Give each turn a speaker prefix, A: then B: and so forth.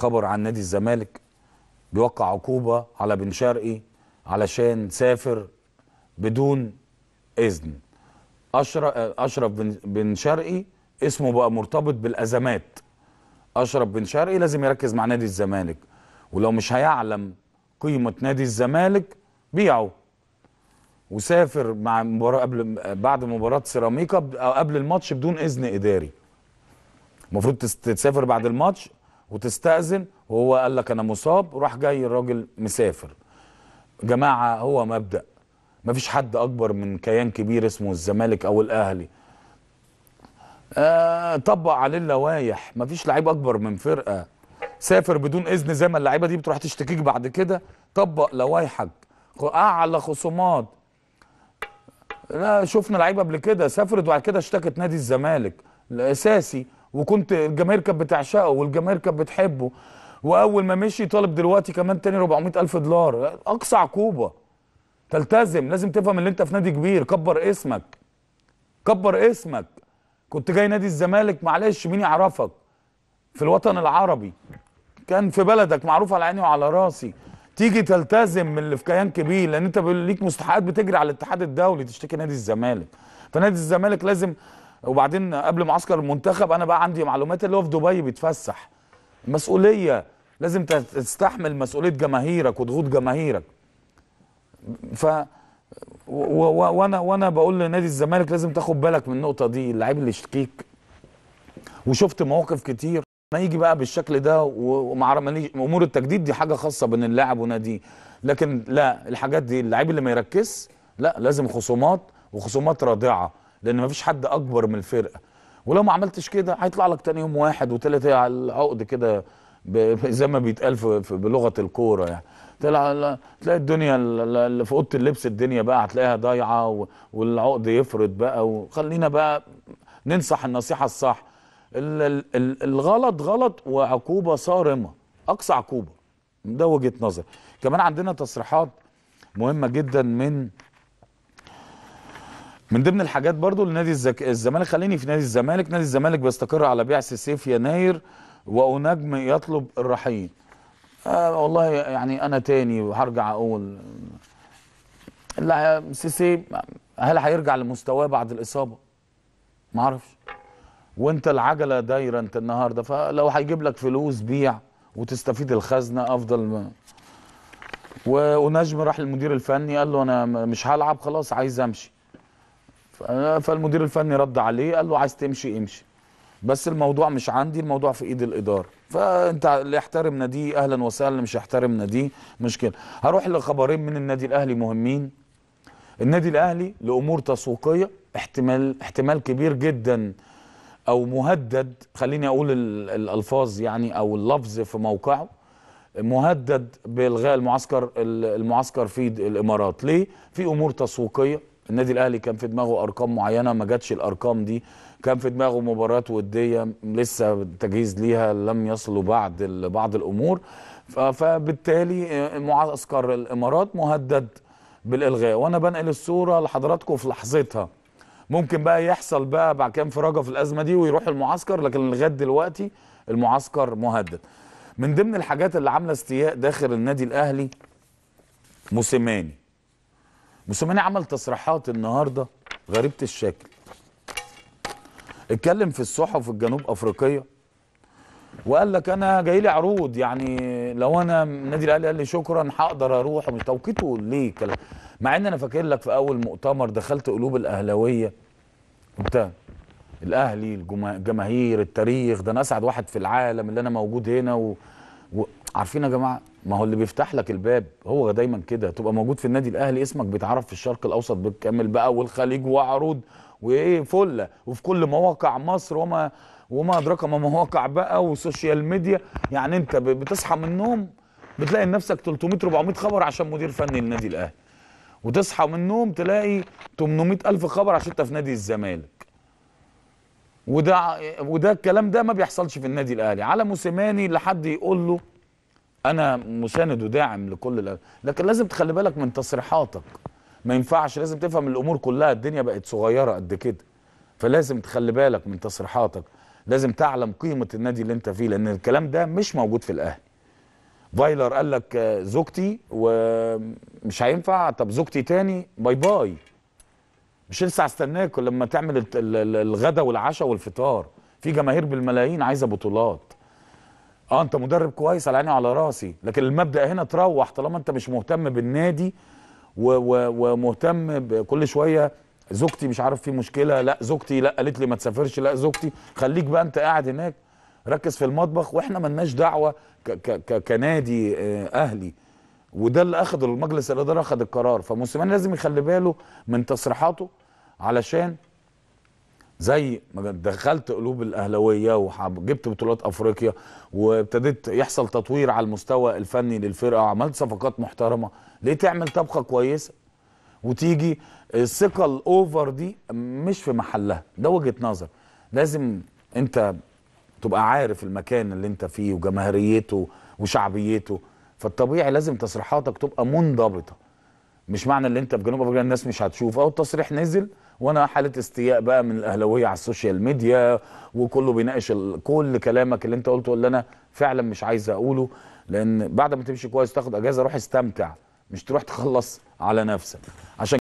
A: خبر عن نادي الزمالك بيوقع عقوبه على بن شرقي علشان سافر بدون اذن اشرف بن شرقي اسمه بقى مرتبط بالازمات اشرف بن شرقي لازم يركز مع نادي الزمالك ولو مش هيعلم قيمه نادي الزمالك بيعه وسافر مع مباراة قبل بعد مباراه سيراميكا قبل الماتش بدون اذن اداري المفروض تسافر بعد الماتش وتستأذن وهو قال لك أنا مصاب وراح جاي الراجل مسافر جماعة هو مبدأ مفيش حد أكبر من كيان كبير اسمه الزمالك أو الأهلي آه طبق عليه اللوايح مفيش لعيب أكبر من فرقة سافر بدون إذن زي ما اللعيبة دي بتروح تشتكيك بعد كده طبق لوايحك أعلى خصومات لا شفنا لعيبه قبل كده سافرت وبعد كده اشتكت نادي الزمالك الاساسي وكنت الجماهير كانت بتعشقه والجماهير كانت بتحبه واول ما مشي طالب دلوقتي كمان تاني 400 الف دولار اقصى عقوبه تلتزم لازم تفهم ان انت في نادي كبير كبر اسمك كبر اسمك كنت جاي نادي الزمالك معلش مين يعرفك في الوطن العربي كان في بلدك معروف على عيني وعلى راسي تيجي تلتزم من اللي في كيان كبير لان انت ليك مستحقات بتجري على الاتحاد الدولي تشتكي نادي الزمالك فنادي الزمالك لازم وبعدين قبل معسكر المنتخب انا بقى عندي معلومات اللي هو في دبي بيتفسح مسؤوليه لازم تستحمل مسؤوليه جماهيرك وضغوط جماهيرك ف وانا وانا بقول لنادي الزمالك لازم تاخد بالك من النقطه دي اللعيب اللي يشتكيك وشفت مواقف كتير ما يجي بقى بالشكل ده ومع امور التجديد دي حاجه خاصه بين اللاعب وناديه لكن لا الحاجات دي اللعيب اللي ما يركز لا لازم خصومات وخصومات رادعه لان مفيش حد اكبر من الفرقه ولو ما عملتش كده هيطلع لك تاني يوم واحد وتلاتة على العقد كده زي ما بيتقال في بلغه الكوره يعني تلاقي تلاقي الدنيا اللي في اوضه اللبس الدنيا بقى هتلاقيها ضايعه والعقد يفرض بقى وخلينا بقى ننصح النصيحه الصح الغلط غلط وعقوبه صارمه اقصى عقوبه ده وجهه نظر كمان عندنا تصريحات مهمه جدا من من ضمن الحاجات برضو لنادي الزك... الزمالك خليني في نادي الزمالك نادي الزمالك بيستقر على بيع سيف يناير ونجم يطلب الرحيل آه والله يعني انا تاني وهرجع اقول لا سيسي هل هيرجع لمستواه بعد الاصابه ما اعرفش وانت العجله دايره انت النهارده فلو هيجيب لك فلوس بيع وتستفيد الخزنه افضل ما ونجم راح للمدير الفني قال له انا مش هلعب خلاص عايز امشي آه، فالمدير الفني رد عليه قال له عايز تمشي امشي بس الموضوع مش عندي الموضوع في ايد الاداره فانت اللي يحترم نادي اهلا وسهلا اللي مش يحترم نادي مشكله هروح لخبرين من النادي الاهلي مهمين النادي الاهلي لامور تسويقيه احتمال احتمال كبير جدا او مهدد خليني اقول الالفاظ يعني او اللفظ في موقعه مهدد بالغاء المعسكر المعسكر في الامارات ليه في امور تسويقيه النادي الاهلي كان في دماغه ارقام معينه ما جاتش الارقام دي كان في دماغه مباريات وديه لسه التجهيز ليها لم يصلوا بعد بعض الامور فبالتالي آه، معسكر الامارات مهدد بالالغاء وانا بنقل الصوره لحضراتكم في لحظتها ممكن بقى يحصل بقى بعد كام فراجه في الازمه دي ويروح المعسكر لكن لغايه دلوقتي المعسكر مهدد من ضمن الحاجات اللي عامله استياء داخل النادي الاهلي موسيماني موسوماني عمل تصريحات النهارده غريبه الشكل اتكلم في الصحف الجنوب افريقيه وقال لك انا جاي لي عروض يعني لو انا النادي الاهلي قال لي شكرا هقدر اروح ومش توقيته ليه كلام مع ان انا فاكر لك في اول مؤتمر دخلت قلوب الاهلاويه انت الاهلي الجماهير التاريخ ده انا اسعد واحد في العالم اللي انا موجود هنا و... و... عارفين يا جماعه ما هو اللي بيفتح لك الباب هو دايما كده تبقى موجود في النادي الاهلي اسمك بيتعرف في الشرق الاوسط بالكامل بقى والخليج وعروض وايه فله وفي كل مواقع مصر وما وما ادراك ما مواقع بقى وسوشيال ميديا يعني انت بتصحى من النوم بتلاقي نفسك 300 400 خبر عشان مدير فني للنادي الاهلي وتصحى من النوم تلاقي 800 الف خبر عشان انت في نادي الزمالك وده وده الكلام ده ما بيحصلش في النادي الاهلي على موسيماني لحد يقول له انا مساند وداعم لكل الأ... لكن لازم تخلي بالك من تصريحاتك ما ينفعش لازم تفهم الامور كلها الدنيا بقت صغيره قد كده فلازم تخلي بالك من تصريحاتك لازم تعلم قيمه النادي اللي انت فيه لان الكلام ده مش موجود في الاهلي فايلر قال لك آه، زوجتي ومش هينفع طب زوجتي تاني باي باي مش لسه هستناك لما تعمل الغدا والعشاء والفطار في جماهير بالملايين عايزه بطولات اه انت مدرب كويس على عيني وعلى راسي لكن المبدا هنا تروح طالما انت مش مهتم بالنادي و و ومهتم بكل شويه زوجتي مش عارف في مشكله لا زوجتي لا قالت لي ما تسافرش لا زوجتي خليك بقى انت قاعد هناك ركز في المطبخ واحنا لناش دعوه ك ك كنادي آه، اهلي وده اللي اخذ المجلس الاداره اخذ القرار فموسيماني لازم يخلي باله من تصريحاته علشان زي ما دخلت قلوب الاهلاويه وجبت بطولات افريقيا وابتديت يحصل تطوير على المستوى الفني للفرقه وعملت صفقات محترمه ليه تعمل طبخه كويسه وتيجي الثقه الاوفر دي مش في محلها ده وجهه نظر لازم انت تبقى عارف المكان اللي انت فيه وجماهيريته وشعبيته فالطبيعي لازم تصريحاتك تبقى منضبطه مش معنى اللي انت في جنوب افريقيا الناس مش هتشوف او التصريح نزل وانا حاله استياء بقى من الاهلاويه على السوشيال ميديا وكله بيناقش كل كلامك اللي انت قلته اللي انا فعلا مش عايز اقوله لان بعد ما تمشي كويس تاخد اجازه روح استمتع مش تروح تخلص على نفسك عشان